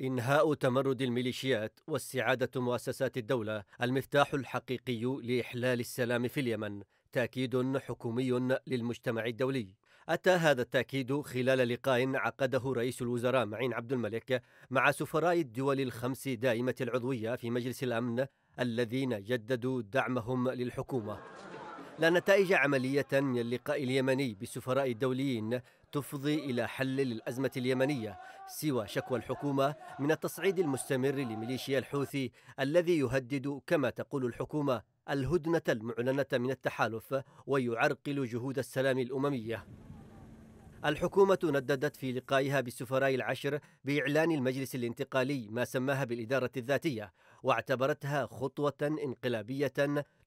إنهاء تمرد الميليشيات واستعادة مؤسسات الدولة المفتاح الحقيقي لإحلال السلام في اليمن تأكيد حكومي للمجتمع الدولي أتى هذا التأكيد خلال لقاء عقده رئيس الوزراء معين عبد الملك مع سفراء الدول الخمس دائمة العضوية في مجلس الأمن الذين جددوا دعمهم للحكومة لا نتائج عملية من اللقاء اليمني بالسفراء الدوليين تفضي إلى حل للأزمة اليمنية سوى شكوى الحكومة من التصعيد المستمر لميليشيا الحوثي الذي يهدد كما تقول الحكومة الهدنة المعلنة من التحالف ويعرقل جهود السلام الأممية الحكومة نددت في لقائها بالسفراء العشر بإعلان المجلس الانتقالي ما سماها بالإدارة الذاتية واعتبرتها خطوة انقلابية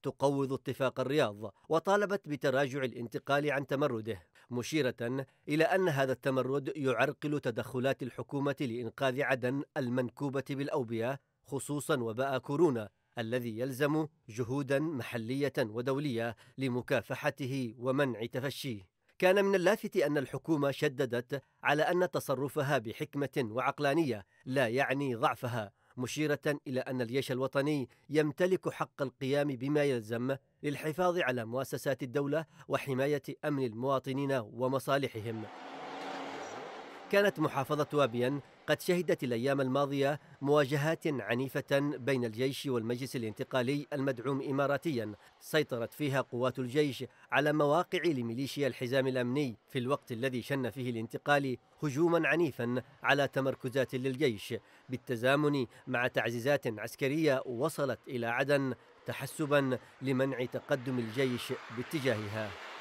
تقوض اتفاق الرياض وطالبت بتراجع الانتقال عن تمرده مشيرة إلى أن هذا التمرد يعرقل تدخلات الحكومة لإنقاذ عدن المنكوبة بالأوبية خصوصا وباء كورونا الذي يلزم جهودا محلية ودولية لمكافحته ومنع تفشيه كان من اللافت أن الحكومة شددت على أن تصرفها بحكمة وعقلانية لا يعني ضعفها مشيرة إلى أن الجيش الوطني يمتلك حق القيام بما يلزم للحفاظ على مؤسسات الدولة وحماية أمن المواطنين ومصالحهم كانت محافظة وابيان قد شهدت الأيام الماضية مواجهات عنيفة بين الجيش والمجلس الانتقالي المدعوم إماراتيا سيطرت فيها قوات الجيش على مواقع لميليشيا الحزام الأمني في الوقت الذي شن فيه الانتقالي هجوما عنيفا على تمركزات للجيش بالتزامن مع تعزيزات عسكرية وصلت إلى عدن تحسبا لمنع تقدم الجيش باتجاهها